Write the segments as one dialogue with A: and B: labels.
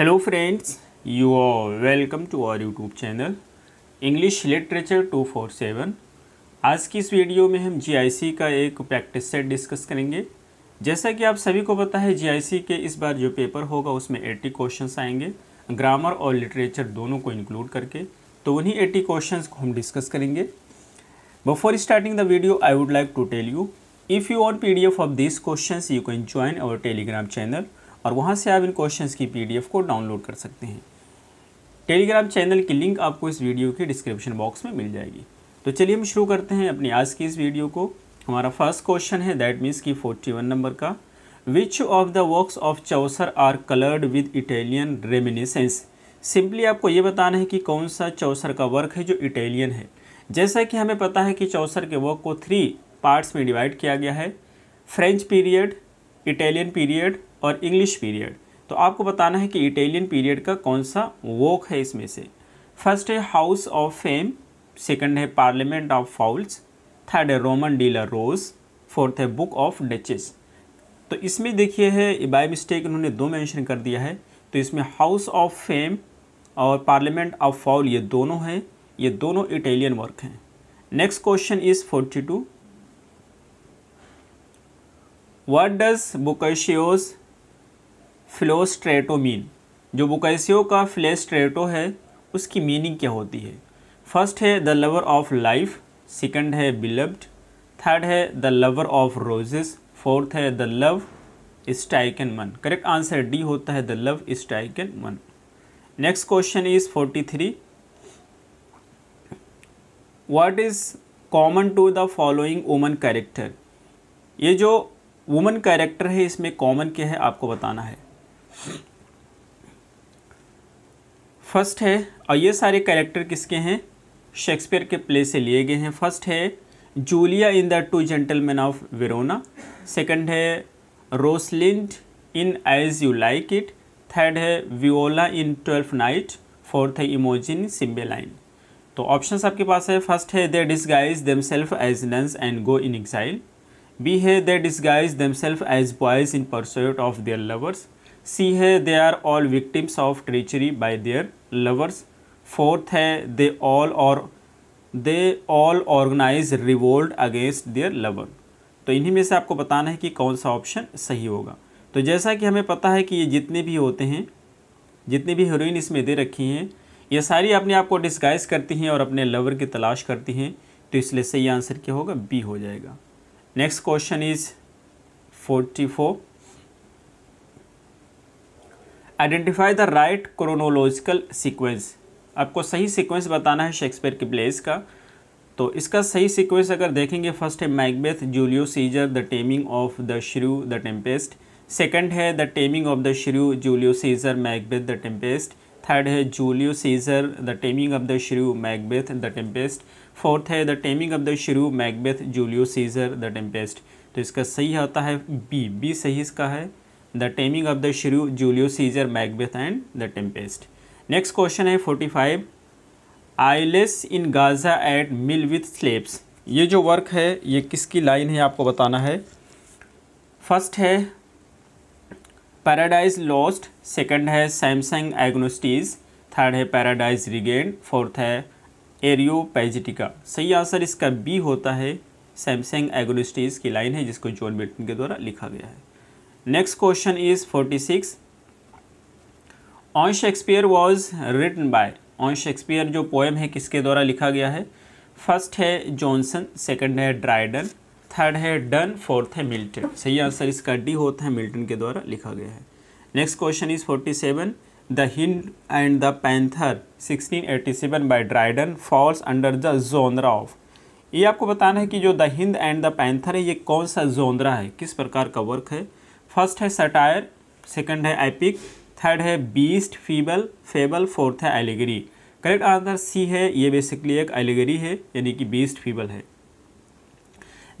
A: You are welcome to welcome YouTube channel English literature two four 247. आज की इस video में हम जी का एक प्रैक्टिस सेट डिस्कस करेंगे जैसा कि आप सभी को पता है जी के इस बार जो पेपर होगा उसमें 80 क्वेश्चंस आएंगे ग्रामर और लिटरेचर दोनों को इंक्लूड करके तो उन्हीं 80 क्वेश्चंस को हम डिस्कस करेंगे before starting the video I would like to tell you if you want P D F of this question you can join our Telegram channel और वहाँ से आप इन क्वेश्चंस की पीडीएफ को डाउनलोड कर सकते हैं टेलीग्राम चैनल की लिंक आपको इस वीडियो के डिस्क्रिप्शन बॉक्स में मिल जाएगी तो चलिए हम शुरू करते हैं अपनी आज की इस वीडियो को हमारा फर्स्ट क्वेश्चन है दैट मीन्स की फोर्टी वन नंबर का which of the works of Chaucer are coloured with Italian reminiscence simply आपको ये बताना है कि कौन सा चौसर का वर्क है जो इटेलियन है जैसा कि हमें पता है कि चौसर के वर्क को थ्री पार्ट्स में डिवाइड किया गया है फ्रेंच पीरियड इटालियन पीरियड और इंग्लिश पीरियड तो आपको बताना है कि इटालियन पीरियड का कौन सा वोक है इसमें से फर्स्ट है हाउस ऑफ फेम सेकंड है पार्लियामेंट ऑफ फाउल्स थर्ड है रोमन डीलर रोज फोर्थ है बुक ऑफ डचेस तो इसमें देखिए है बाय मिस्टेक उन्होंने दो मेंशन कर दिया है तो इसमें हाउस ऑफ फेम और पार्लियामेंट ऑफ फाउल ये दोनों हैं ये दोनों इटालियन वर्क हैं next question is forty two what does Boccaccio's Filostrato mean जो बुकैसियो का फ्लेस्ट्रेटो है उसकी मीनिंग क्या होती है फर्स्ट है the lover of life second है बिलव्ड थर्ड है the lover of roses fourth है the love stricken man correct answer D होता है the love stricken man next question is forty three what is common to the following woman character ये जो woman character है इसमें common क्या है आपको बताना है फर्स्ट है और ये सारे कैरेक्टर किसके हैं शेक्सपियर के प्ले से लिए गए हैं फर्स्ट है Julia in the Two Gentlemen of Verona second है Rosalind in As You Like It third है Viola in Twelfth Night fourth है इमोजिन सिम्बेलाइन तो ऑप्शंस आपके पास है फर्स्ट है they disguise themselves as nuns and go in exile B है they disguise themselves as boys in pursuit of their lovers C है they are all victims of treachery by their lovers fourth है they all और they all organise revolt against their lover तो इन्हीं में से आपको बताना है कि कौन सा ऑप्शन सही होगा तो जैसा कि हमें पता है कि ये जितने भी होते हैं जितनी भी हीरोइन इसमें दे रखी हैं ये सारी अपने आप को डिस्गाइज करती हैं और अपने लवर की तलाश करती हैं तो इसलिए सही आंसर क्या होगा बी हो जाएगा next question is forty four identify the right chronological sequence आपको सही सीक्वेंस बताना है शेक्सपियर की प्लेस का तो इसका सही सीक्वेंस अगर देखेंगे फर्स्ट है Macbeth Julius Caesar the Taming of the Shrew the Tempest second है the Taming of the Shrew Julius Caesar Macbeth the Tempest third है Julius Caesar the Taming of the Shrew Macbeth the Tempest fourth है the Taming of the Shrew Macbeth Julius Caesar the Tempest तो इसका सही होता है B B सही इसका है the Taming of the Shrew Julius Caesar Macbeth and the Tempest next question है forty five eyeless in Gaza at mill with slaves ये जो वर्क है ये किसकी लाइन है आपको बताना है फर्स्ट है पैराडाइज लॉस्ट सेकंड है सैमसंग एग्नोस्टीज थर्ड है पैराडाइज रिगेन फोर्थ है एरियो पैजिटिका सही आंसर इसका बी होता है सैमसंग एग्नोस्टीज की लाइन है जिसको जॉन बेटन के द्वारा लिखा गया है next question is forty six on Shakespeare was written by on Shakespeare जो पोएम है किसके द्वारा लिखा गया है फर्स्ट है जॉनसन सेकंड है ड्राइडन थर्ड है डन फोर्थ है मिल्टन सही आंसर इसका डी होता है मिल्टन के द्वारा लिखा गया है next question is forty seven the Hind and the Panther sixteen eighty seven by Dryden falls under the genre of ये आपको बताना है कि जो the Hind and the Panther है ये कौन सा जोंद्रा है किस प्रकार का वर्क है फर्स्ट है सटायर सेकंड है एपिक थर्ड है बीस्ट फीबल फेबल फोर्थ है एलिगरी करेक्ट आंसर सी है ये बेसिकली एक एलिगरी है यानी कि बीस्ट फीबल है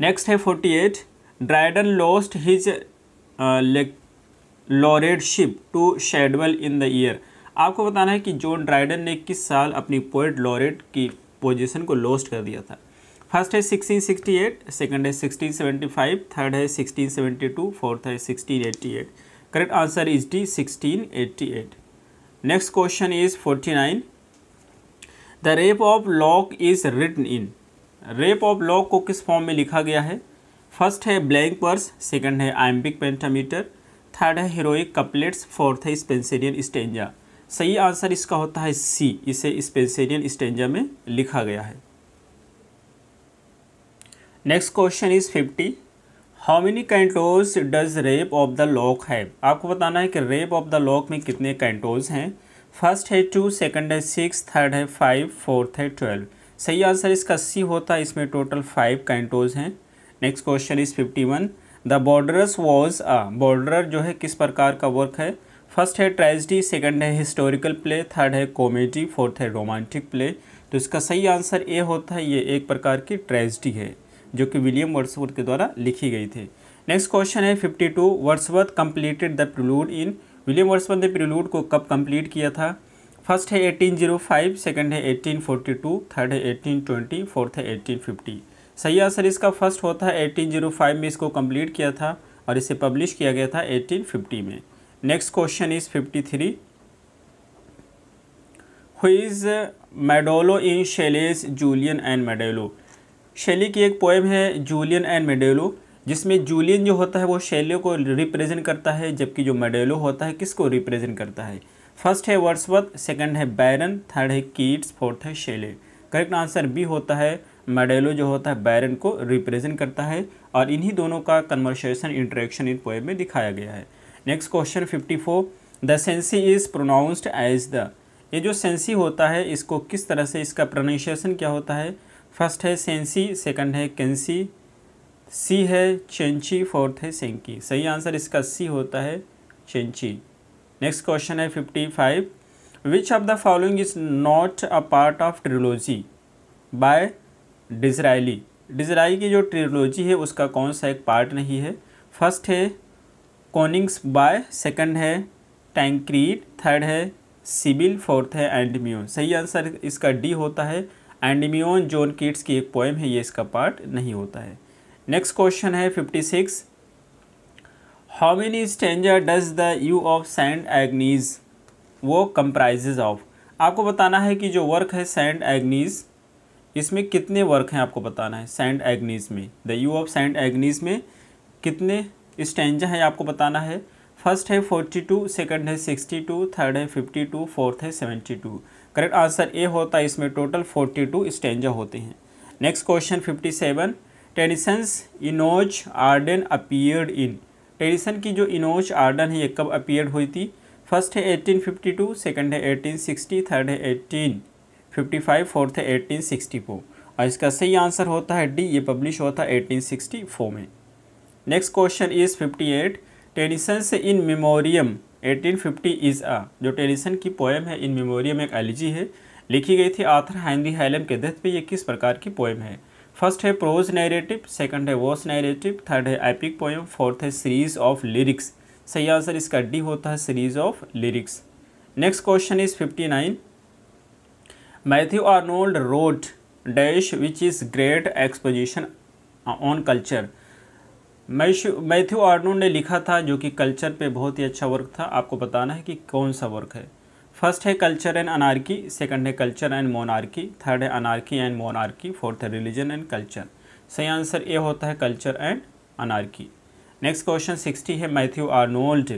A: नेक्स्ट है forty eight Dryden lost his laureateship to Shadwell in the year आपको बताना है कि जॉन ड्राइडन ने किस साल अपनी पोइट लॉरेट की पोजीशन को लॉस्ट कर दिया था फर्स्ट है 1668 सेकंड है 1675 थर्ड है 1672 फोर्थ है 1688 correct answer is D 1688 next question is 49 the rape of lock is written in rape of lock को किस फॉर्म में लिखा गया है फर्स्ट है ब्लैंक पर्स सेकंड है आइम्बिक पेंटामीटर थर्ड है हीरोइक कपलेट्स फोर्थ है स्पेंसेरियन स्टेंजा सही आंसर इसका होता है सी इसे स्पेंसेरियन स्टेंजा में लिखा गया है next question is fifty how many cantos does rape of the lock है आपको बताना है कि रेप ऑफ द लॉक में कितने कैंटोज हैं फर्स्ट है टू सेकंड है सिक्स थर्ड है फाइव फोर्थ है ट्वेल्व सही आंसर इसका सी होता है इसमें टोटल फाइव कैंटोज हैं next question is fifty one the Borderers was a border जो है किस प्रकार का वर्क है फर्स्ट है ट्रेजिडी सेकंड है हिस्टोरिकल प्ले थर्ड है कॉमेडी फोर्थ है रोमांटिक प्ले तो इसका सही आंसर ए होता है ये एक प्रकार की ट्रेजिडी है जो कि विलियम वर्ड्सवर्थ के द्वारा लिखी गई थी नेक्स्ट क्वेश्चन है fifty two Wordsworth completed the Prelude in William Wordsworth ने प्रलूड को कब कंप्लीट किया था फर्स्ट है 1805 सेकेंड है 1842 थर्ड है 1820 फोर्थ है 1850 सही आंसर इसका फर्स्ट होता है 1805 में इसको कंप्लीट किया था और इसे पब्लिश किया गया था 1850 में next question is 53 three who is Maddalo in Shelley's Julian and Maddalo Shelley की एक पोएम है जूलियन एंड मेडेलो जिसमें जूलियन जो होता है वो शैलियों को रिप्रेजेंट करता है जबकि जो मेडेलो होता है किसको रिप्रेजेंट करता है फर्स्ट है वर्सवत सेकंड है बैरन थर्ड है कीट्स फोर्थ है शैले करेक्ट आंसर बी होता है मेडेलो जो होता है बैरन को रिप्रेजेंट करता है और इन्हीं दोनों का कन्वर्सेशन इंट्रेक्शन इन पोएम में दिखाया गया है next question fifty four the Cenci is pronounced as the ये जो सेंसी होता है इसको किस तरह से इसका प्रोनाउंसिएशन क्या होता है फर्स्ट है सेंसी सेकंड है कैंसी सी है चेंची फोर्थ है सेंकी सही आंसर इसका सी होता है चेंची नेक्स्ट क्वेश्चन है fifty five which of the following is not a part of trilogy by Disraeli Disraeli की जो ट्रिलोजी है उसका कौन सा एक पार्ट नहीं है फर्स्ट है कॉनिंग्स बाय सेकंड है टैंक्रीट थर्ड है सिबिल फोर्थ है एंड सही आंसर इसका डी होता है एंडमियोन जोन किट्स की एक पोएम है ये इसका पार्ट नहीं होता है नेक्स्ट क्वेश्चन है fifty six how many stanza does the eve of Saint Agnes वो कंप्राइजेज ऑफ आपको बताना है कि जो वर्क है सेंट एग्नीज इसमें कितने वर्क हैं आपको बताना है सेंट एग्नीज में the eve of Saint Agnes में कितने स्टेंजा हैं आपको बताना है फर्स्ट है फोर्टी टू सेकेंड है सिक्सटी टू थर्ड है फिफ्टी टू फोर्थ है seventy two correct answer A होता है इसमें टोटल फोर्टी टू स्टेंजा होते हैं next question fifty seven Tennyson's Enoch Arden appeared in Tennyson की जो इनोज आर्डन है ये कब अपीयर्ड हुई थी फर्स्ट है 1852 सेकेंड है सिक्सटी थर्ड है एटीन फाइव फोर्थ है फोर और इसका सही आंसर होता है डी ये पब्लिश होता है 1864 में next question is fifty eight Tennyson's In Memoriam 1850 is a जो टेरिसन की पोएम है इन मेमोरियम एक एलिजी है लिखी गई थी आर्थर हैंनरी हैलम के डेथ पे ये किस प्रकार की पोएम है फर्स्ट है प्रोज नैरेटिव सेकंड है वॉस नैरेटिव थर्ड है एपिक पोएम फोर्थ है सीरीज ऑफ लिरिक्स सही आंसर इसका डी होता है series of lyrics next question is fifty nine Matthew Arnold wrote dash which is great exposition on culture Matthew Arnold ने लिखा था जो कि कल्चर पे बहुत ही अच्छा वर्क था आपको बताना है कि कौन सा वर्क है फर्स्ट है कल्चर एंड अनार्की सेकंड है कल्चर एंड मोनार्की थर्ड है अनार्की एंड मोनार्की फोर्थ है रिलीजन एंड कल्चर सही आंसर ए होता है culture and anarchy next question sixty है Matthew Arnold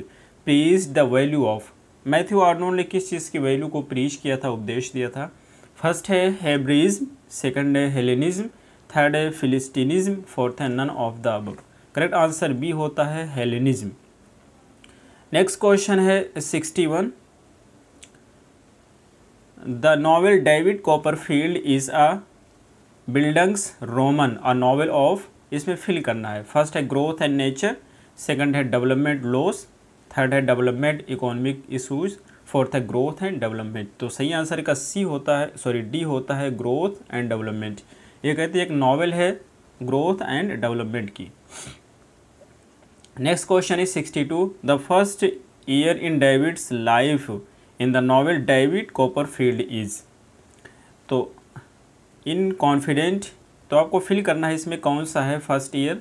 A: praise the value of Matthew Arnold ने किस चीज़ की वैल्यू को प्रीज किया था उपदेश दिया था फर्स्ट है हेब्रिज्म सेकंड है हेलेनिज्म थर्ड है फिलिस्टीनिज्म फोर्थ है none of the above correct answer B होता है हेलेनिज्म नेक्स्ट क्वेश्चन है sixty one the novel David Copperfield is a Bildungsroman a novel of इसमें फिल करना है फर्स्ट है ग्रोथ एंड नेचर सेकंड है development loss third है development economic issues fourth है ग्रोथ एंड डेवलपमेंट तो सही आंसर का सी होता है सॉरी डी होता है ग्रोथ एंड डेवलपमेंट ये कहते हैं एक नावल है ग्रोथ एंड डेवलपमेंट की next question is sixty two the first year in David's life in the novel David Copperfield is तो इन कॉन्फिडेंट तो आपको फिल करना है इसमें कौन सा है फर्स्ट ईयर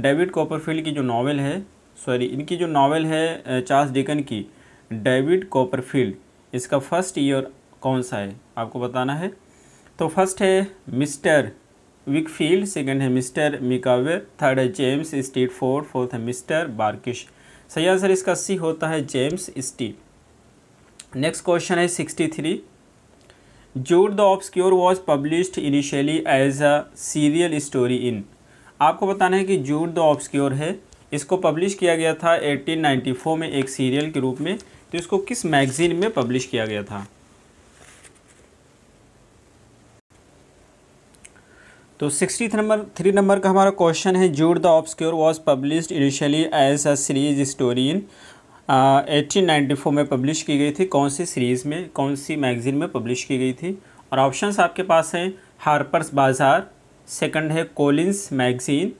A: डेविड कॉपरफील्ड की जो नावल है सॉरी इनकी जो नावल है चार्ल्स डिकन की डेविड कॉपरफील्ड इसका फर्स्ट ईयर कौन सा है आपको बताना है तो फर्स्ट है मिस्टर विकफील्ड सेकेंड है मिस्टर मिकावेर थर्ड है जेम्स स्टीट फोर्थ फोर्थ है मिस्टर बार्किश सही आंसर इसका सी होता है जेम्स स्टीट नेक्स्ट क्वेश्चन है sixty three Jude the Obscure was published initially as a serial story in आपको बताना है कि जूड द ऑब्सक्योर है इसको पब्लिश किया गया था 1894 में एक सीरियल के रूप में तो इसको किस मैगज़ीन में पब्लिश किया गया था तो सिक्सटी नंबर थ्री नंबर का हमारा क्वेश्चन है Jude the Obscure was publish initially as a series story in eighteen ninety four में पब्लिश की गई थी कौन सी सीरीज़ में कौन सी मैगज़ीन में पब्लिश की गई थी और ऑप्शंस आपके पास हैं हार्पर्स बाज़ार सेकंड है कोलिंस मैगज़ीन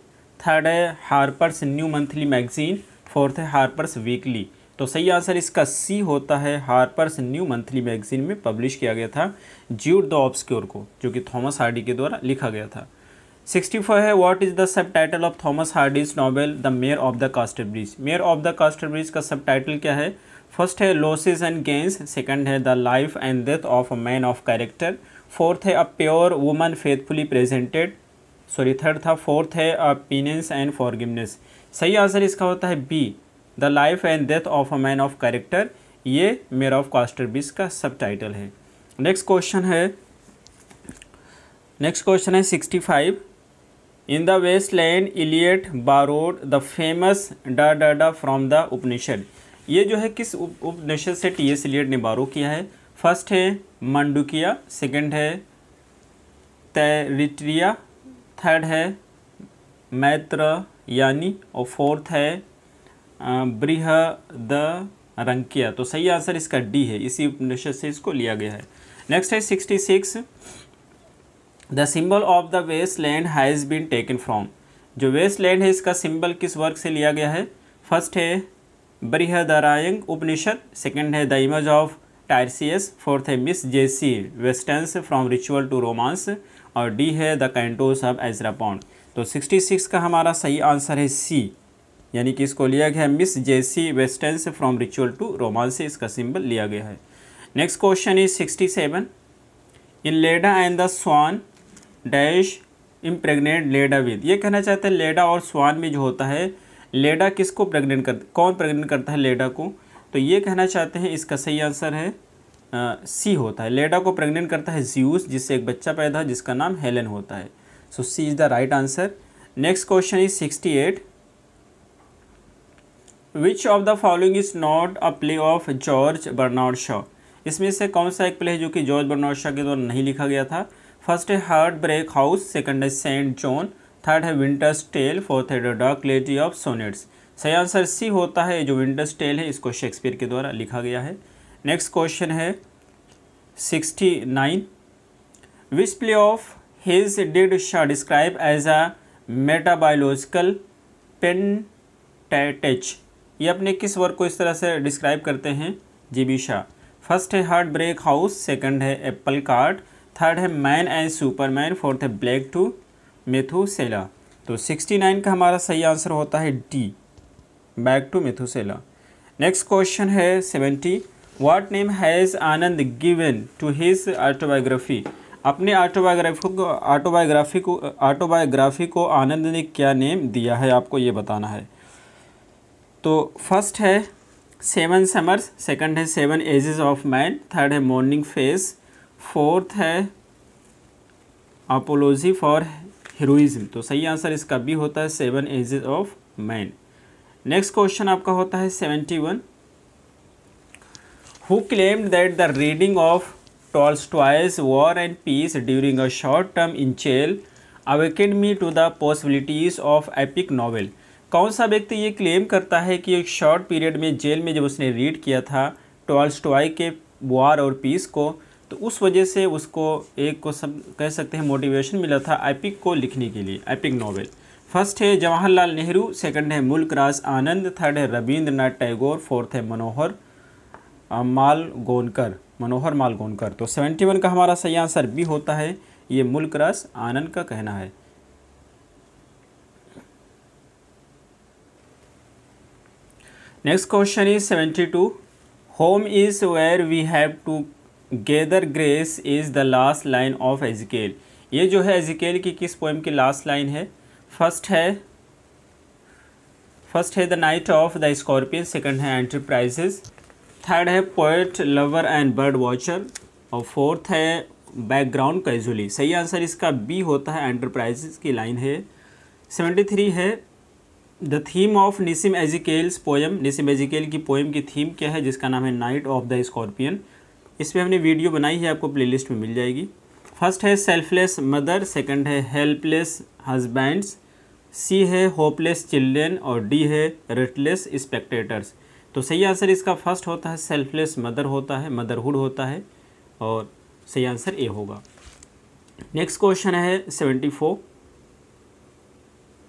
A: थर्ड है Harper's New Monthly Magazine fourth है हार्पर्स वीकली तो सही आंसर इसका सी होता है हार्पर्स न्यू मंथली मैगजीन में पब्लिश किया गया था ज्यूड द ऑब्सक्योर को जो कि थॉमस हार्डी के द्वारा लिखा गया था सिक्सटी फोर है what is the sub title of Thomas Hardy's novel the Mayor of the Casterbridge Mayor of the Casterbridge का सब टाइटल क्या है फर्स्ट है लॉसेज एंड गेंस सेकेंड है the life and death of a man of character fourth है a pure woman faithfully presented sorry third था fourth है a penance and forgiveness सही answer इसका होता है be the life and death of a man of character ये mayor of Casterbridge का sub title है नेक्स्ट क्वेश्चन है नेक्स्ट क्वेश्चन है sixty five in the waste land Eliot borrowed the famous da da डा from the उपनिषद ये जो है किस उप, उपनिषद से टी एस इलियट ने बारो किया है फर्स्ट है मंडुकिया सेकंड है तैरिट्रिया थर्ड है मैत्र यानी और फोर्थ है द रंकिया तो सही आंसर इसका डी है इसी उपनिषद से इसको लिया गया है नेक्स्ट है sixty six the symbol of the waste land has been taken from जो वेस्ट लैंड है इसका सिंबल किस वर्क से लिया गया है फर्स्ट है द रायंग उपनिषद सेकेंड है the image of Tiresias fourth है Miss Jessie Weston's from ritual to romance और डी है the Cantos of Ezra Pound तो सिक्स का हमारा सही आंसर है सी यानी कि इसको लिया गया है Miss Jessie Weston's from ritual to romance से इसका सिंबल लिया गया है next question is sixty seven in Leda and the swan dash impregnant Leda with ये कहना चाहते हैं लेडा और स्वान में जो होता है लेडा किसको प्रेग्नेंट कर कौन प्रेग्नेंट करता है लेडा को तो ये कहना चाहते हैं इसका सही आंसर है सी सी होता है लेडा को प्रेग्नेंट करता है ज्यूस जिससे एक बच्चा पैदा हो जिसका नाम हेलन होता है so C is the right answer next question is sixty eight which of the following is not a play of George Bernard Shaw इसमें से कौन सा एक प्ले है जो कि जॉर्ज बर्नार्ड शॉ के द्वारा नहीं लिखा गया था फर्स्ट है हार्ट ब्रेक हाउस सेकंड है सेंट जॉन थर्ड है विंटर्स टेल फोर्थ है डार्क लेडी ऑफ सोनेट्स सही आंसर सी होता है जो विंटर्स टेल है इसको शेक्सपियर के द्वारा लिखा गया है नेक्स्ट क्वेश्चन है sixty nine which play of his did Shaw describe as a metabiological pentateuch ये अपने किस वर्क को इस तरह से डिस्क्राइब करते हैं जेबी शाह फर्स्ट है हार्ट ब्रेक हाउस सेकंड है एप्पल कार्ट थर्ड है मैन एंड सुपरमैन फोर्थ है ब्लैक टू मेथुसेला तो सिक्सटी नाइन का हमारा सही आंसर होता है D back to Methuselah next question है seventy what name has Anand given to his autobiography अपने ऑटोबायोग्राफी को ऑटोबायोग्राफी को ऑटोबायोग्राफी को आनंद ने क्या नेम दिया है आपको ये बताना है तो फर्स्ट है सेवन समर्स सेकंड है seven ages of man third है मॉर्निंग फेस फोर्थ है अपोलोजी फॉर हीरोइज्म तो सही आंसर इसका भी होता है seven ages of man next question आपका होता है seventy one who claimed that the reading of Tolstoy's War and Peace during a short term in jail awakened me to the possibilities of epic novel कौन सा व्यक्ति ये claim करता है कि एक शॉर्ट पीरियड में जेल में जब उसने रीड किया था टॉल्स्टॉय के वार और पीस को तो उस वजह से उसको एक को सब कह सकते हैं मोटिवेशन मिला था एपिक को लिखने के लिए एपिक नावल फर्स्ट है जवाहरलाल नेहरू सेकंड है मुल्क राज आनंद थर्ड है रविंद्रनाथ टैगोर फोर्थ है मनोहर मालगोनकर मनोहर मालगोनकर तो सेवेंटी वन का हमारा सही आंसर बी होता है ये मुल्क राज आनंद का कहना है next question is seventy two home is where we have to gather grace is the last line of Ezekiel ये जो है एजिकेल की किस पोएम की लास्ट लाइन है फर्स्ट है फर्स्ट है the night of the scorpion second है एंटरप्राइजेस थर्ड है poet lover and bird watcher और फोर्थ है बैकग्राउंड कैजुअली सही आंसर इसका बी होता है एंटरप्राइजेस की लाइन है सेवेंटी थ्री है the theme of Nissim Ezekiel's poem Nissim Ezekiel की पोएम की थीम क्या है जिसका नाम है नाइट ऑफ द स्कॉर्पियन इस पर हमने वीडियो बनाई है आपको प्लेलिस्ट में मिल जाएगी फर्स्ट है सेल्फलेस मदर सेकंड है हेल्पलेस हजबैंड्स सी है होपलेस चिल्ड्रेन और डी है रेटलेस स्पेक्टेटर्स तो सही आंसर इसका फर्स्ट होता है सेल्फलेस मदर होता है मदरहुड होता है और सही आंसर ए होगा नेक्स्ट क्वेश्चन है seventy four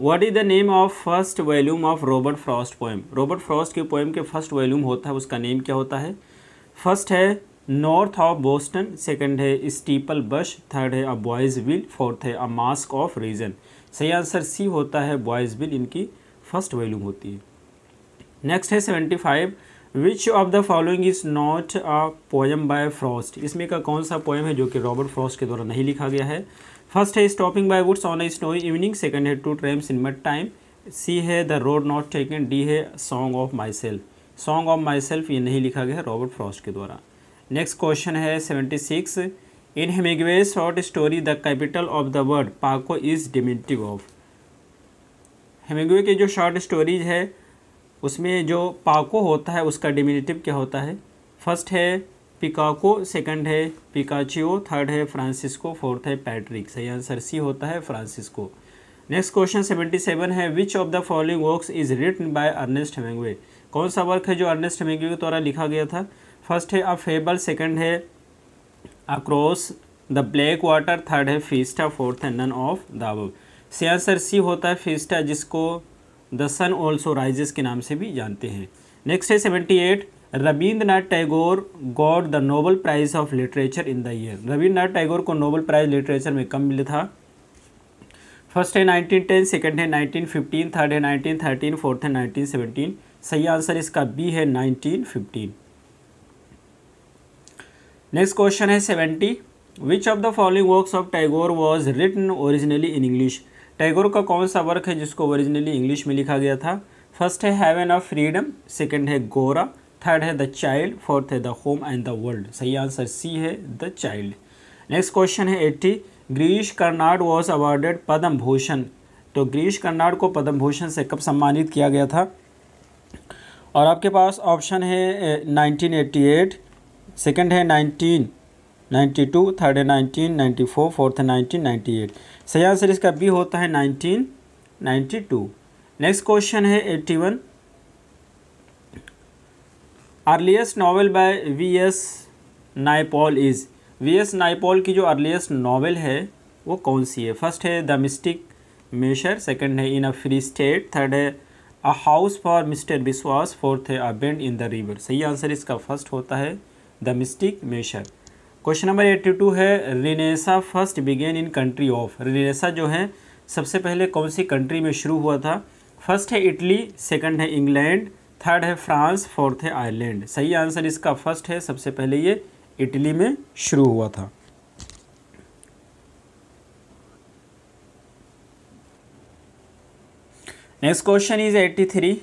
A: what is the name of first volume of Robert Frost poem Robert Frost के पोएम के फर्स्ट वॉल्यूम होता है उसका नेम क्या होता है फर्स्ट है नॉर्थ ऑफ बोस्टन सेकंड है स्टीपल बश थर्ड है अ बॉयज़ विल फोर्थ है अ मास्क ऑफ रीजन सही आंसर सी होता है बॉयज़ विल इनकी फर्स्ट वॉल्यूम होती है नेक्स्ट है seventy five which of the following is not a poem by Frost इसमें का कौन सा पोएम है जो कि रॉबर्ट फ्रॉस्ट के द्वारा नहीं लिखा गया है फर्स्ट है stopping by woods on a snowy evening second है two tramps in mud time C है the road not taken D है song of my self song of my self ये नहीं लिखा गया है रॉबर्ट फ्रॉस्ट के द्वारा नेक्स्ट क्वेश्चन है seventy six in Hemingway short story the capital of the world Paco is diminutive of Hemingway की जो शॉर्ट स्टोरीज है उसमें जो पाको होता है उसका डिमिनेटिव क्या होता है फर्स्ट है पिकाको सेकंड है पिकाचियो थर्ड है फ्रांसिस्को फोर्थ है पैट्रिक सही आंसर सी होता है Francisco next question seventy seven है which of the following works is written by Ernest Hemingway कौन सा वर्क है जो अर्नेस्ट हेमेंगवे के द्वारा लिखा गया था फर्स्ट है अ फेबल सेकंड है across the black water third है फीस्टा फोर्थ है none of the above answer C होता है फीस्टा जिसको द सन ऑल्सो राइजेस के नाम से भी जानते हैं नेक्स्ट है seventy eight Rabindranath Tagore got the Nobel prize of literature in the year Rabindranath Tagore को नोबल प्राइज़ लिटरेचर में कब मिला था फर्स्ट है 1910 सेकंड है 1915 थर्ड है 1913 फोर्थ है 1917 सही आंसर इसका बी है 1915 नेक्स्ट क्वेश्चन है 70 which of the following works of Tagore was written originally in English Tagore का कौन सा वर्क है जिसको ओरिजिनली इंग्लिश में लिखा गया था फर्स्ट है हैवन ऑफ फ्रीडम सेकेंड है गोरा थर्ड है द चाइल्ड फोर्थ है the home and the world सही आंसर सी है द चाइल्ड नेक्स्ट क्वेश्चन है eighty Girish Karnad was awarded Padma Bhushan तो ग्रीश कर्नाड को पद्म भूषण से कब सम्मानित किया गया था और आपके पास ऑप्शन है 1988 सेकंड है 1992 थर्ड है नाइन्टी फोर फोर्थ है एट सही आंसर इसका बी होता है 1992 नेक्स्ट क्वेश्चन है 81 earliest novel by V S Naipaul is V S Naipaul की जो अर्लीस्ट नावल है वो कौन सी है फर्स्ट है द मिस्टिक मेशर सेकंड है in a free state third है a house for mister Biswas fourth है a bend in the river सही आंसर इसका फर्स्ट होता है the mystic measure question number eighty two है renaissance first began in country of renaissance जो है सबसे पहले कौन सी कंट्री में शुरू हुआ था फर्स्ट है इटली सेकंड है इंग्लैंड थर्ड है फ्रांस फोर्थ है आयरलैंड सही आंसर इसका फर्स्ट है सबसे पहले ये इटली में शुरू हुआ था next question is eighty three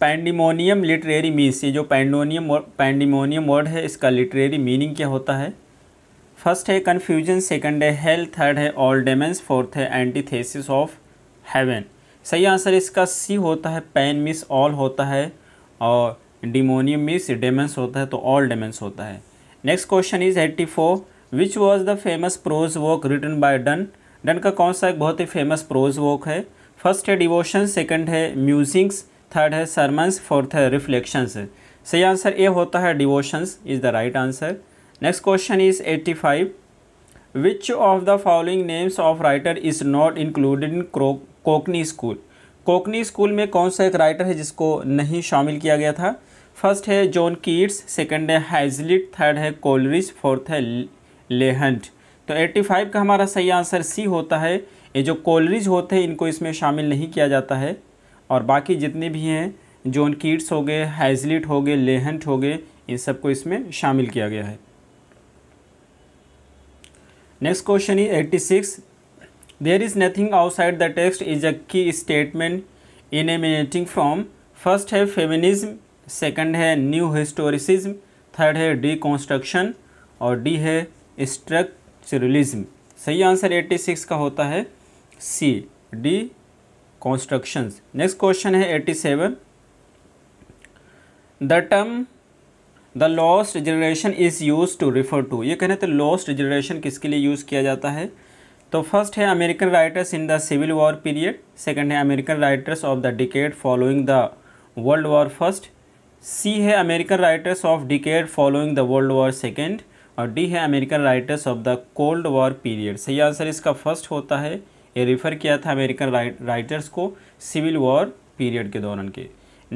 A: pandemonium literary means ये जो पैंडोनियम पैंडिमोनियम वर्ड है इसका लिटरेरी मीनिंग क्या होता है फर्स्ट है कन्फ्यूजन सेकंड है हेल थर्ड है ऑल डेमेंस फोर्थ है एंटीथेसिस ऑफ हेवन सही आंसर इसका सी होता है पैन मिस ऑल होता है और डिमोनियम मीन्स डेमेंस होता है तो ऑल डेमेंस होता है next question is eighty four which was the famous prose work written by Donne Donne का कौन सा एक बहुत ही फेमस प्रोज वर्क है फर्स्ट है डिवोशन सेकेंड है म्यूजिक्स थर्ड है सरमन्स फोर्थ है रिफ्लेक्शंस सही आंसर ए होता है devotions is the right answer next question is eighty five which of the following names of writer is not included in Cockney school कोकनी school में कौन सा एक writer है जिसको नहीं शामिल किया गया था फर्स्ट है जॉन कीट्स सेकंड है हैजलिट थर्ड है कोलरिज फोर्थ है लेहंट तो 85 का हमारा सही आंसर सी होता है ये जो कोलरिज होते हैं इनको इसमें शामिल नहीं किया जाता है और बाकी जितने भी हैं जॉन कीट्स हो गए हैजलिट हो गए लेहंट हो गए इन सबको इसमें शामिल किया गया है नेक्स्ट क्वेश्चन ही 86 there is nothing outside the text is a key statement emanating from first है फेमिनिज्म सेकेंड है न्यू हिस्टोरिसिज्म थर्ड है डी कॉन्स्ट्रक्शन और डी है स्ट्रक्चरलिज्म सही आंसर 86 का होता है C deconstructions next question है 87 the term the lost generation is use to refer to ये कहने तो लॉस्ट जनरेशन किसके लिए यूज़ किया जाता है तो फर्स्ट है American writers in the Civil War period second है American writers of the decade following the World War first C है American writers of decade following the World War second और डी है American writers of the Cold War period सही answer इसका first होता है ये refer किया था अमेरिकन राइटर्स को सिविल वॉर पीरियड के दौरान के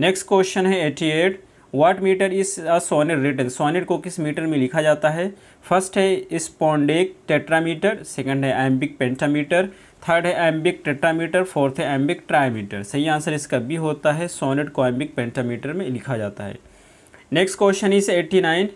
A: नेक्स्ट क्वेश्चन है eighty eight what metre is a sonnet written sonnet को किस मीटर में लिखा जाता है फर्स्ट है स्पॉन्डेक टेट्रामीटर सेकंड है एम्बिक पेंटामीटर थर्ड है एम्बिक टेट्रामीटर फोर्थ है एम्बिक ट्रामीटर सही आंसर इसका भी होता है सोनेट को एम्बिक पेंटामीटर में लिखा जाता है next question is eighty nine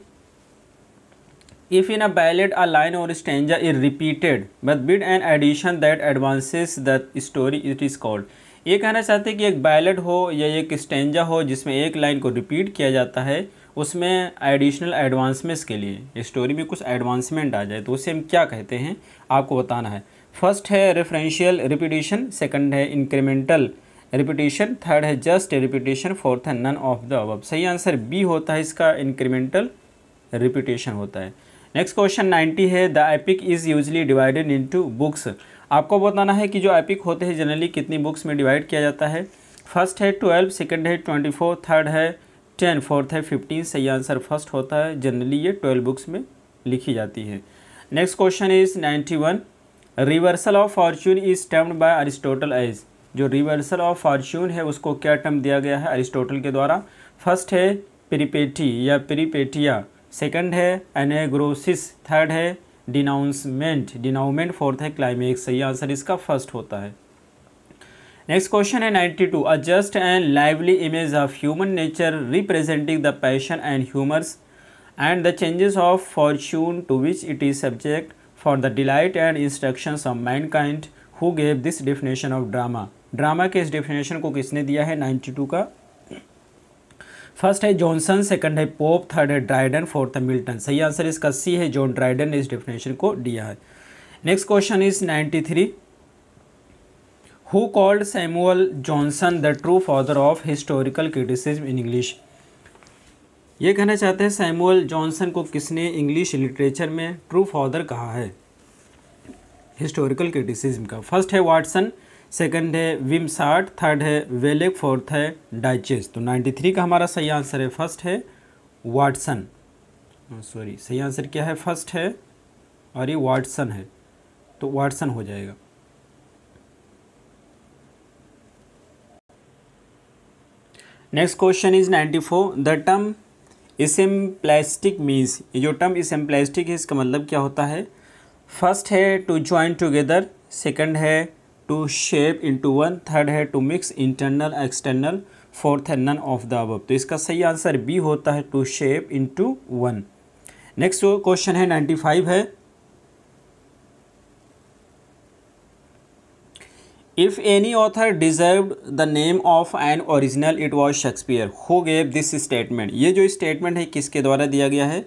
A: if in a ballad a line or stanza is repeated but with an addition that advances the story it is called ये कहना चाहते हैं कि एक बैलेट हो या एक स्टेंजा हो जिसमें एक लाइन को रिपीट किया जाता है उसमें एडिशनल एडवांसमेंट्स के लिए स्टोरी में कुछ एडवांसमेंट आ जाए तो उसे हम क्या कहते हैं आपको बताना है फर्स्ट है रेफरेंशियल रिपीटेशन सेकंड है इंक्रीमेंटल रिपीटेशन थर्ड है जस्ट रिपीटेशन फोर्थ है नन ऑफ द अब सही आंसर बी होता है इसका इंक्रीमेंटल रिपीटेशन होता है नेक्स्ट क्वेश्चन नाइन्टी है the epic is usually divided into books आपको बताना है कि जो एपिक होते हैं जनरली कितनी बुक्स में डिवाइड किया जाता है फर्स्ट है ट्वेल्व सेकेंड है ट्वेंटी फोर थर्ड है टेन फोर्थ है फिफ्टीन सही आंसर फर्स्ट होता है जनरली ये ट्वेल्व बुक्स में लिखी जाती है next question is ninety one reversal of fortune is termed by Aristotle as जो रिवर्सल ऑफ फॉर्च्यून है उसको क्या टर्म दिया गया है अरिस्टोटल के द्वारा फर्स्ट है प्रिपेटी या प्रिपेटिया सेकेंड है एनेग्रोसिस थर्ड है डिनाउंसमेंट डिनाउमेंट फोर्थ है क्लाइमेक्स सही आंसर इसका फर्स्ट होता है नेक्स्ट क्वेश्चन है ninety two a just and lively image of human nature representing the passion and humours and the changes of fortune to which it is subject for the delight and instruction of mankind who gave this definition of drama drama के इस definition को किसने दिया है to का first है Johnson second है Pope third है ड्राइडन फोर्थ है मिल्टन सही आंसर इसका सी है जॉन ड्राइडन ने इस डेफिनेशन को दिया है next question is ninety three who called Samuel Johnson the true father of historical criticism in English ये कहना चाहते हैं सैमुअल जॉनसन को किसने इंग्लिश लिटरेचर में ट्रू फादर कहा है हिस्टोरिकल क्रिटिसिज्म का फर्स्ट है वाटसन सेकंड है विम थर्ड है वेलेक फोर्थ है डाइचेस तो 93 का हमारा सही आंसर है फर्स्ट है वाटसन सॉरी सही आंसर क्या है फर्स्ट है और ये वाटसन है तो वाटसन हो जाएगा next question is 94 the term esemplastic means ये जो टर्म इसम प्लास्टिक है इसका मतलब क्या होता है फर्स्ट है टू ज्वाइन टुगेदर सेकंड है to shape into one third है to mix internal external fourth है नन ऑफ द अब तो इसका सही आंसर बी होता है to shape into one next question है नाइन्टी फाइव है if any author deserved the name of an original it was shakespeare who gave this statement ये जो statement है किसके द्वारा दिया गया है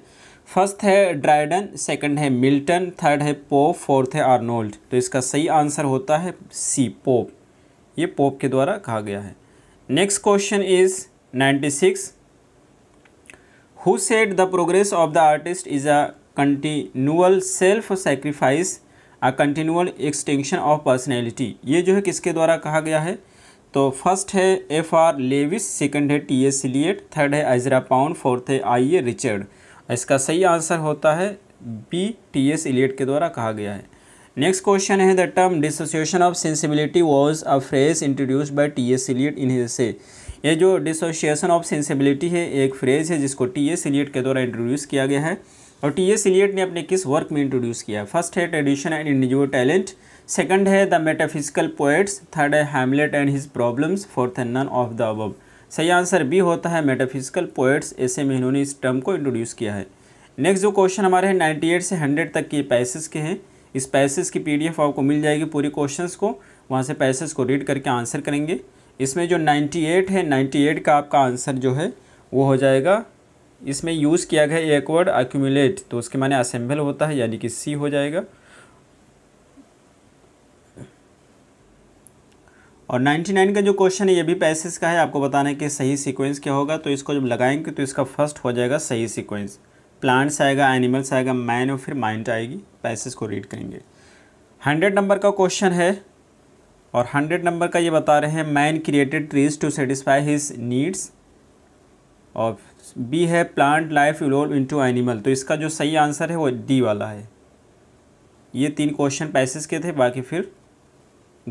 A: फर्स्ट है ड्राइडन सेकंड है मिल्टन थर्ड है पोप फोर्थ है आर्नोल्ड तो इसका सही आंसर होता है सी पोप ये पोप के द्वारा कहा गया है next question is ninety six who said the progress of the artist is a continual self sacrifice a continual extension of personality ये जो है किसके द्वारा कहा गया है तो फर्स्ट है एफ आर लेविस सेकंड है टी एस सिलियट थर्ड है आइजरा पाउंड फोर्थ है आई ए रिचर्ड इसका सही आंसर होता है बी टी एस इलियट के द्वारा कहा गया है नेक्स्ट क्वेश्चन है the term dissociation of sensibility was a phrase introduce by T S Eliot in his essay ये जो डिसोसिएशन ऑफ सेंसिबिलिटी है एक फ्रेज है जिसको टी एस इलियट के द्वारा इंट्रोड्यूस किया गया है और टी एस इलियट ने अपने किस वर्क में इंट्रोड्यूस किया फर्स्ट है tradition and individual talent second है द मेटाफिजिकल पोएट्स थर्ड है Hamlet and his problems fourth है नन ऑफ द अबव सही आंसर बी होता है मेटाफिजिकल पोइट्स ऐसे में इन्होंने इस टर्म को इंट्रोड्यूस किया है नेक्स्ट जो क्वेश्चन हमारे हैं नाइन्टी एट से हंड्रेड तक के पैसेज के हैं इस पैसेज की एफ आपको मिल जाएगी पूरी क्वेश्चन को वहाँ से पैसेज को रीड करके आंसर करेंगे इसमें जो नाइन्टी एट है नाइन्टी एट का आपका आंसर जो है वो हो जाएगा इसमें यूज़ किया गया एक वर्ड एक्यूमुलेट तो उसके माने असेंबल होता है यानी कि सी हो जाएगा और 99 का जो क्वेश्चन है ये भी पैसेज का है आपको बताना है कि सही सीक्वेंस क्या होगा तो इसको जब लगाएंगे तो इसका फर्स्ट हो जाएगा सही सीक्वेंस प्लांट्स आएगा एनिमल्स आएगा मैन और फिर माइंड आएगी पैसेज को रीड करेंगे हंड्रेड नंबर का क्वेश्चन है और हंड्रेड नंबर का ये बता रहे हैं man created trees to satisfy his needs और बी है plant life evolve into animal तो इसका जो सही आंसर है वो डी वाला है ये तीन क्वेश्चन पैसेज के थे बाकी फिर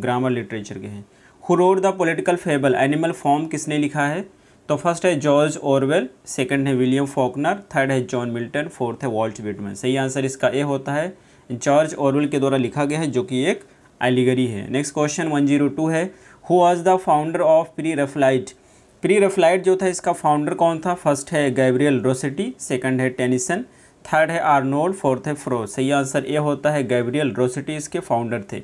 A: ग्रामर लिटरेचर के हैं हुरोर the political fable Animal Farm किसने लिखा है तो फर्स्ट है जॉर्ज ऑरवेल सेकंड है विलियम फॉकनर थर्ड है जॉन मिल्टन फोर्थ है वॉल्ट विटमन सही आंसर इसका ए होता है जॉर्ज ऑरवेल के द्वारा लिखा गया है जो कि एक एलिगरी है next question one zero two है who was the founder of pre Raphaelite pre Raphaelite जो था इसका फाउंडर कौन था फर्स्ट है गैब्रियल रोसिटी सेकंड है टेनिसन थर्ड है आर्नोल्ड फोर्थ है फ्रो सही आंसर ए होता है गैब्रियल रोसिटी इसके फाउंडर थे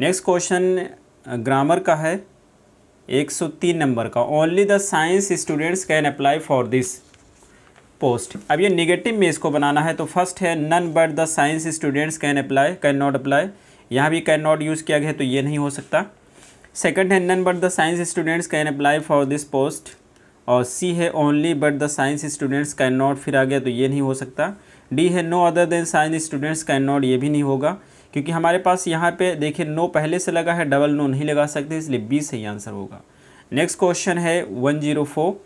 A: नेक्स्ट क्वेश्चन ग्रामर का है 103 नंबर का only the science students can apply for this post अब ये निगेटिव में इसको बनाना है तो फर्स्ट है none but the science students can apply can not apply यहाँ भी कैन नॉट यूज़ किया गया तो ये नहीं हो सकता सेकंड है none but the science students can apply for this post और सी है only but the science students can not फिर आ गया तो ये नहीं हो सकता डी है no other than science students can not ये भी नहीं होगा क्योंकि हमारे पास यहाँ पे देखिए नो पहले से लगा है डबल नो नहीं लगा सकते इसलिए बी सही आंसर होगा नेक्स्ट क्वेश्चन है one zero four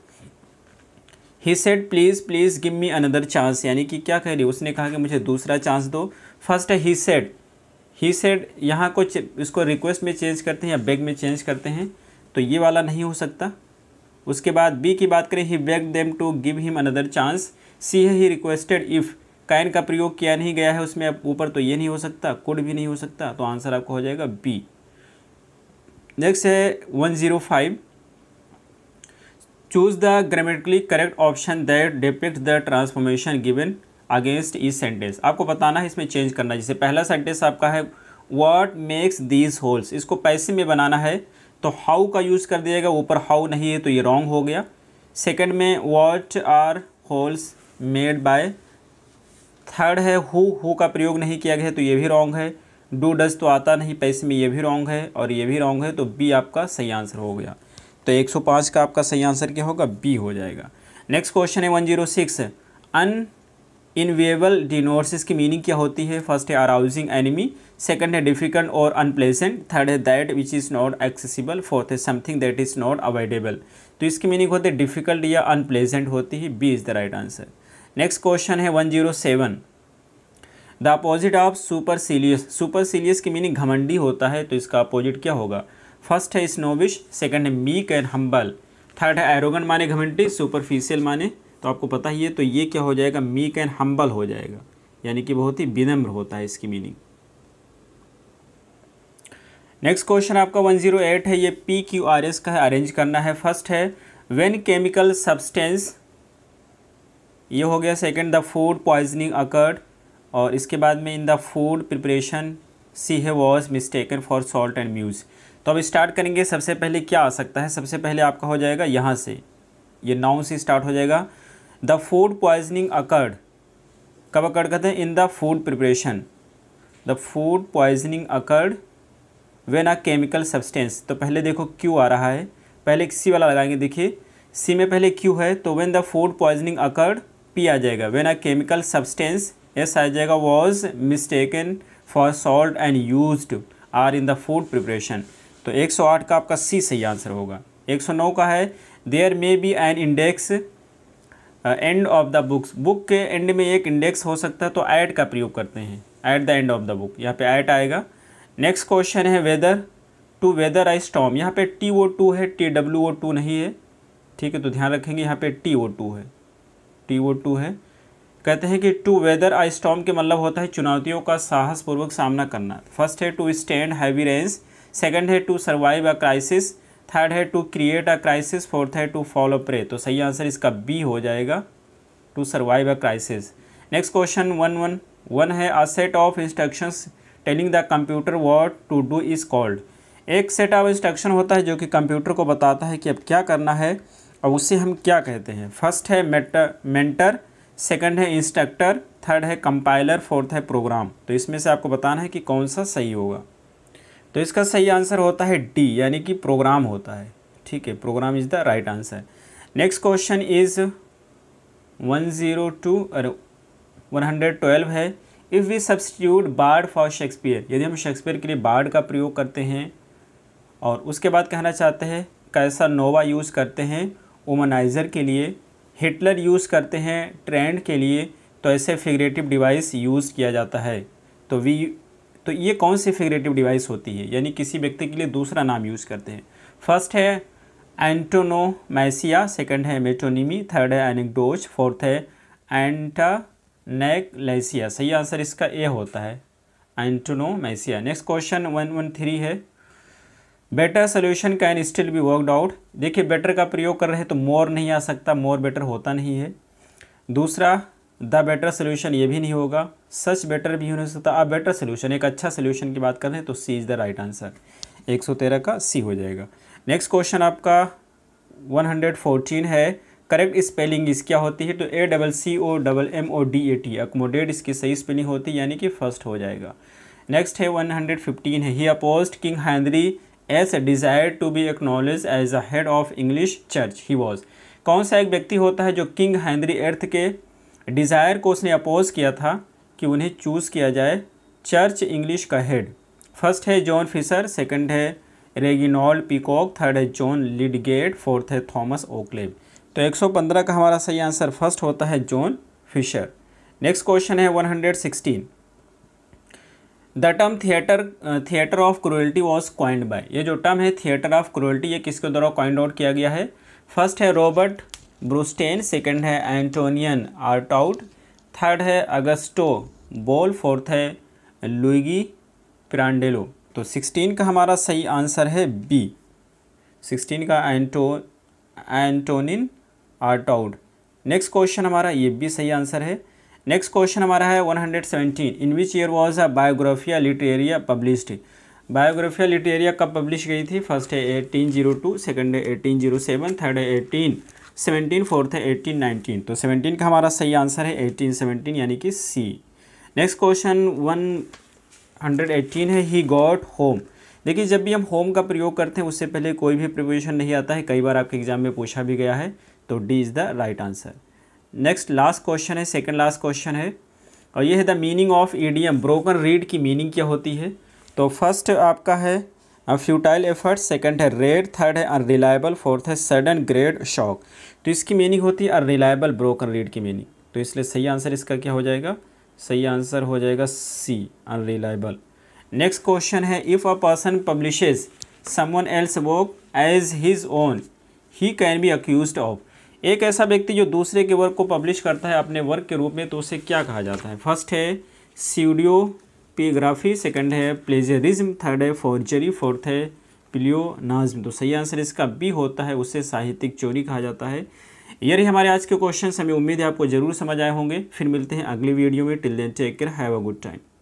A: he said please please give me another chance यानी कि क्या कह रही उसने कहा कि मुझे दूसरा चांस दो फर्स्ट है ही सेट ही सेट यहाँ को इसको रिक्वेस्ट में चेंज करते हैं या बैग में चेंज करते हैं तो ये वाला नहीं हो सकता उसके बाद बी की बात करें he beg them to give him another chance C है ही रिक्वेस्टेड इफ़ कैन का प्रयोग किया नहीं गया है उसमें अब ऊपर तो ये नहीं हो सकता कुड भी नहीं हो सकता तो आंसर आपको हो जाएगा बी नेक्स्ट है one zero five choose the grammatically correct option that depict the transformation given against इस सेंटेंस आपको बताना है इसमें चेंज करना जैसे पहला सेंटेंस आपका है वाट मेक्स दीज होल्स इसको पैसे में बनाना है तो हाउ का यूज़ कर गया ऊपर हाउ नहीं है तो ये रॉन्ग हो गया सेकंड में what are holes made by third है हु हु का प्रयोग नहीं किया गया है तो ये भी रॉन्ग है डू डज तो आता नहीं पैसे में ये भी रॉन्ग है और ये भी रॉन्ग है तो बी आपका सही आंसर हो गया तो 105 का आपका सही आंसर क्या होगा बी हो जाएगा नेक्स्ट क्वेश्चन है 106 अन इनवेबल डिनोर्सिस की मीनिंग क्या होती है फर्स्ट है अराउजिंग एनिमी सेकंड है डिफिकल्ट और अनप्लेसेंट थर्ड है that which is not accessible fourth है something that is not available तो इसकी मीनिंग होती है डिफिकल्ट या अनप्लेजेंट होती है B is the right answer next question है one zero seven the opposite of supercilious supercilious की मीनिंग घमंडी होता है तो इसका अपोजिट क्या होगा फर्स्ट है स्नोविश सेकंड है मीक एंड हम्बल थर्ड है एरोगन माने घमंडी सुपरफिशियल माने तो आपको पता ही है तो ये क्या हो जाएगा मीक एंड हम्बल हो जाएगा यानी कि बहुत ही विनम्र होता है इसकी मीनिंग नेक्स्ट क्वेश्चन आपका 108 है ये पी क्यू आर एस का है अरेंज करना है फर्स्ट है व्हेन केमिकल सब्सटेंस ये हो गया second the food poisoning occurred और इसके बाद में in the food preparation C है was mistaken for salt and म्यूज़ तो अब स्टार्ट करेंगे सबसे पहले क्या आ सकता है सबसे पहले आपका हो जाएगा यहाँ से ये नाउन से स्टार्ट हो जाएगा द फूड पॉइजनिंग अकर्ड कब अकर्ड कहते हैं in the food preparation the food poisoning occurred when a chemical substance तो पहले देखो क्यू आ रहा है पहले सी वाला लगाएंगे देखिए सी में पहले क्यू है तो when the food poisoning occurred P आ जाएगा when a chemical substance S आ जाएगा was mistaken for salt and use are in the food preparation तो 108 का आपका सी सही आंसर होगा 109 का है there may be an index end of the books book के एंड में एक इंडेक्स हो सकता है तो ऐड का प्रयोग करते हैं at the end of the book यहाँ पे ऐट आएगा नेक्स्ट क्वेश्चन है weather to weather I storm यहाँ पे टी वो टू है टी डब्ल्यू ओ टू नहीं है ठीक है तो ध्यान रखेंगे यहाँ पे टी ओ टू है टी वो टू है कहते हैं कि टू वेदर आई स्टॉम के मतलब होता है चुनौतियों का साहसपूर्वक सामना करना फर्स्ट है to stand heavy range second है to survive a crisis third है to create a crisis fourth है टू फॉलो प्रे तो सही आंसर इसका बी हो जाएगा to survive a crisis next question one one one है a set of instructions telling the computer what to do is called एक set of instruction होता है जो कि कंप्यूटर को बताता है कि अब क्या करना है और उसे हम क्या कहते हैं फर्स्ट है मेटर मेंटर सेकंड है इंस्ट्रक्टर थर्ड है कंपाइलर फोर्थ है प्रोग्राम तो इसमें से आपको बताना है कि कौन सा सही होगा तो इसका सही आंसर होता है डी यानी कि प्रोग्राम होता है ठीक है program is the right answer next question is one zero two अरे वन हंड्रेड ट्वेल्व है if we substitute Bard for Shakespeare यदि हम शेक्सपियर के लिए बार्ड का प्रयोग करते हैं और उसके बाद कहना चाहते हैं कैसा नोवा यूज़ करते हैं ओमनाइज़र के लिए हिटलर यूज़ करते हैं ट्रेंड के लिए तो ऐसे फिगरेटिव डिवाइस यूज़ किया जाता है तो वी तो ये कौन सी फिगरेटिव डिवाइस होती है यानी किसी व्यक्ति के लिए दूसरा नाम यूज़ करते हैं फर्स्ट है एंटोनोमैसिया सेकंड है मेटोनिमी थर्ड है एनिकडोज फोर्थ है एंटानेकलेसिया सही आंसर इसका ए होता है antonomasia next question one one three है better solution can still be worked out देखिए बेटर का प्रयोग कर रहे हैं तो मोर नहीं आ सकता मोर बेटर होता नहीं है दूसरा द बेटर सोल्यूशन ये भी नहीं होगा सच बेटर भी नहीं हो सकता अब बेटर सोल्यूशन एक अच्छा सोल्यूशन की बात कर रहे हैं तो C is the right answer 113 का सी हो जाएगा नेक्स्ट क्वेश्चन आपका 114 है करेक्ट स्पेलिंग इस क्या होती है तो A double C O double M O D A T accommodate इसकी सही स्पेलिंग होती है यानी कि फर्स्ट हो जाएगा नेक्स्ट है 115 है he opposed King Henry's desire to be acknowledge as a head of English church he was कौन सा एक व्यक्ति होता है जो किंग हैंनरी एर्थ के डिज़ायर को उसने अपोज किया था कि उन्हें चूज़ किया जाए चर्च इंग्लिश का हेड फर्स्ट है जॉन फिशर सेकंड है रेगिनॉल पीकॉक थर्ड है जॉन लिडगेट फोर्थ है थॉमस ओकलेव तो 115 का हमारा सही आंसर फर्स्ट होता है जॉन फिशर नेक्स्ट क्वेश्चन है 116 the term theatre theatre of cruelty was coined by ये जो टर्म है थिएटर ऑफ क्रोयल्टी ये किसके द्वारा क्वाइंड आउट किया गया है फर्स्ट है रॉबर्ट ब्रूस्टेन सेकेंड है एंटोनियन आउट थर्ड है अगस्टो बोल फोर्थ है लुइगी प्रांडेलो तो सिक्सटीन का हमारा सही आंसर है बी सिक्सटीन का Anto Antonin Artaud next question हमारा ये भी सही आंसर है नेक्स्ट क्वेश्चन हमारा है 117 in which year was a Biographia Literaria published Biographia Literaria कब पब्लिश गई थी फर्स्ट है एटीन जीरो टू सेकेंड है एटीन जीरो सेवन थर्ड है एटीन सेवनटीन फोर्थ है एटीन नाइनटीन तो सेवनटीन का हमारा सही आंसर है एटीन सेवनटीन यानी कि C next question one hundred है ही गॉट होम देखिए जब भी हम होम का प्रयोग करते हैं उससे पहले कोई भी प्रिपोजिशन नहीं आता है कई बार आपके एग्जाम में पूछा भी गया है तो D is the right answer next last question है सेकंड लास्ट क्वेश्चन है और ये है the meaning of idiom broken reed की मीनिंग क्या होती है तो फर्स्ट आपका है फ्यूटाइल एफर्ट सेकंड है रेड थर्ड है अनरिलायबल फोर्थ है सडन ग्रेड शॉक तो इसकी मीनिंग होती है अनरिलायबल ब्रोकन रीड की मीनिंग तो इसलिए सही आंसर इसका क्या हो जाएगा सही आंसर हो जाएगा सी अनरिलायबल नेक्स्ट क्वेश्चन है if a person publishes someone else work as his own he can be accuse of एक ऐसा व्यक्ति जो दूसरे के वर्क को पब्लिश करता है अपने वर्क के रूप में तो उसे क्या कहा जाता है फर्स्ट है सीडियो पीग्राफी सेकंड है प्लेजरिज्म थर्ड है फॉर्जरी फोर्थ है प्लियो नाज्म तो सही आंसर इसका बी होता है उसे साहित्यिक चोरी कहा जाता है ये रही हमारे आज के क्वेश्चन हमें उम्मीद है आपको जरूर समझ आए होंगे फिर मिलते हैं अगली वीडियो में till then take care have a good time